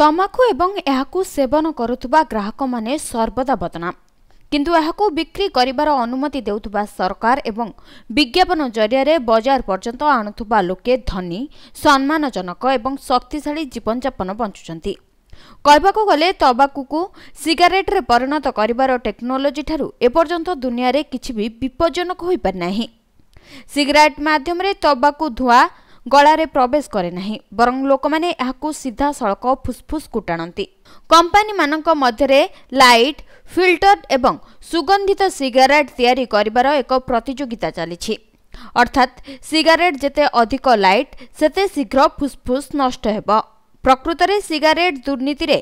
ତମାଖୁ ଏବଂ ଏହାକୁ ସେବନ କରୁଥିବା ଗ୍ରାହକମାନେ ସର୍ବଦା ବଦନାମ କିନ୍ତୁ ଏହାକୁ ବିକ୍ରି କରିବାର ଅନୁମତି ଦେଉଥିବା ସରକାର ଏବଂ ବିଜ୍ଞାପନ ଜରିଆରେ ବଜାର ପର୍ଯ୍ୟନ୍ତ ଆଣୁଥିବା ଲୋକେ ଧନୀ ସମ୍ମାନଜନକ ଏବଂ ଶକ୍ତିଶାଳୀ ଜୀବନଯାପନ ବଞ୍ଚୁଛନ୍ତି କହିବାକୁ ଗଲେ ତବାକୁକୁ ସିଗାରେଟ୍ରେ ପରିଣତ କରିବାର ଟେକ୍ନୋଲୋଜିଠାରୁ ଏପର୍ଯ୍ୟନ୍ତ ଦୁନିଆରେ କିଛି ବି ବିପଜ୍ଜନକ ହୋଇପାରିନାହିଁ ସିଗାରେଟ୍ ମାଧ୍ୟମରେ ତବାକୁ ଧୂଆଁ गलत प्रवेश करे केना माने लोके सीधा सळक फुसफुस कुटाणंती कंपनी कुटाणति कम्पनी लट फटर ए सुगन्धित सिगारेट करिवार एक प्रतियोगिता अर्थात सिगरेट सिगारेटे अधिक लाइट सेते शीघ्र फुसफुस नष्ट हेबो प्रकृतले सिगारेट दुर्नीति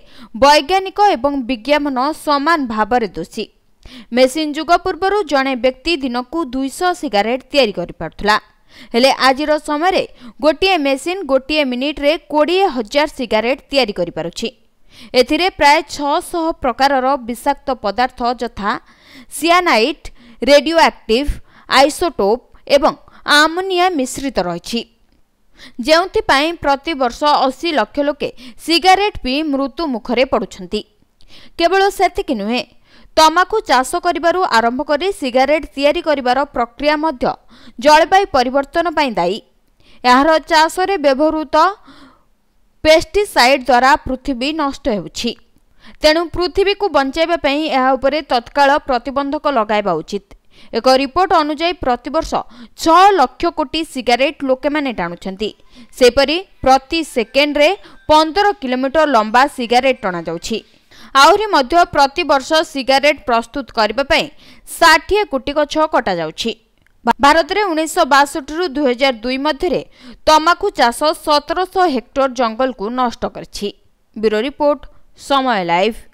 एवं विज्ञपन समान भावना दोषी मेसिन जुग पूर्व जनै व्यक्ति दिनकु दुईश सिगारेट तिरिपुला ହେଲେ ଆଜିର ସମୟରେ ଗୋଟିଏ ମେସିନ୍ ଗୋଟିଏ ମିନିଟ୍ରେ କୋଡ଼ିଏ ହଜାର ସିଗାରେଟ୍ ତିଆରି କରିପାରୁଛି ଏଥିରେ ପ୍ରାୟ ଛଅଶହ ପ୍ରକାରର ବିଷାକ୍ତ ପଦାର୍ଥ ଯଥା ସିଆନାଇଟ୍ ରେଡିଓ ଆକ୍ଟିଭ୍ ଆଇସୋଟୋପ୍ ଏବଂ ଆମୋନିଆ ମିଶ୍ରିତ ରହିଛି ଯେଉଁଥିପାଇଁ ପ୍ରତିବର୍ଷ ଅଶୀ ଲକ୍ଷ ଲୋକେ ସିଗାରେଟ୍ ପିଇ ମୃତ୍ୟୁ ମୁଖରେ ପଡ଼ୁଛନ୍ତି କେବଳ ସେତିକି ନୁହେଁ ତମାଖୁ ଚାଷ କରିବାରୁ ଆରମ୍ଭ କରି ସିଗାରେଟ୍ ତିଆରି କରିବାର ପ୍ରକ୍ରିୟା ମଧ୍ୟ ଜଳବାୟୁ ପରିବର୍ତ୍ତନ ପାଇଁ ଦାୟୀ ଏହାର ଚାଷରେ ବ୍ୟବହୃତ ପେଷ୍ଟିସାଇଡ଼୍ ଦ୍ୱାରା ପୃଥିବୀ ନଷ୍ଟ ହେଉଛି ତେଣୁ ପୃଥିବୀକୁ ବଞ୍ଚାଇବା ପାଇଁ ଏହା ଉପରେ ତତ୍କାଳ ପ୍ରତିବନ୍ଧକ ଲଗାଇବା ଉଚିତ ଏକ ରିପୋର୍ଟ ଅନୁଯାୟୀ ପ୍ରତିବର୍ଷ ଛଅ ଲକ୍ଷ କୋଟି ସିଗାରେଟ୍ ଲୋକେମାନେ ଟାଣୁଛନ୍ତି ସେହିପରି ପ୍ରତି ସେକେଣ୍ଡରେ ପନ୍ଦର କିଲୋମିଟର ଲମ୍ବା ସିଗାରେଟ୍ ଟଣାଯାଉଛି ଆହୁରି ମଧ୍ୟ ପ୍ରତିବର୍ଷ ସିଗାରେଟ୍ ପ୍ରସ୍ତୁତ କରିବା ପାଇଁ ଷାଠିଏ କୋଟି ଗଛ କଟାଯାଉଛି ଭାରତରେ ଉଣେଇଶହ ବାଷଠିରୁ ଦୁଇହଜାର ଦୁଇ ମଧ୍ୟରେ ତମାଖୁ ଚାଷ ସତରଶହ ହେକ୍ଟର ଜଙ୍ଗଲକୁ ନଷ୍ଟ କରିଛି ବ୍ୟୁରୋ ରିପୋର୍ଟ ସମୟ ଲାଇଭ୍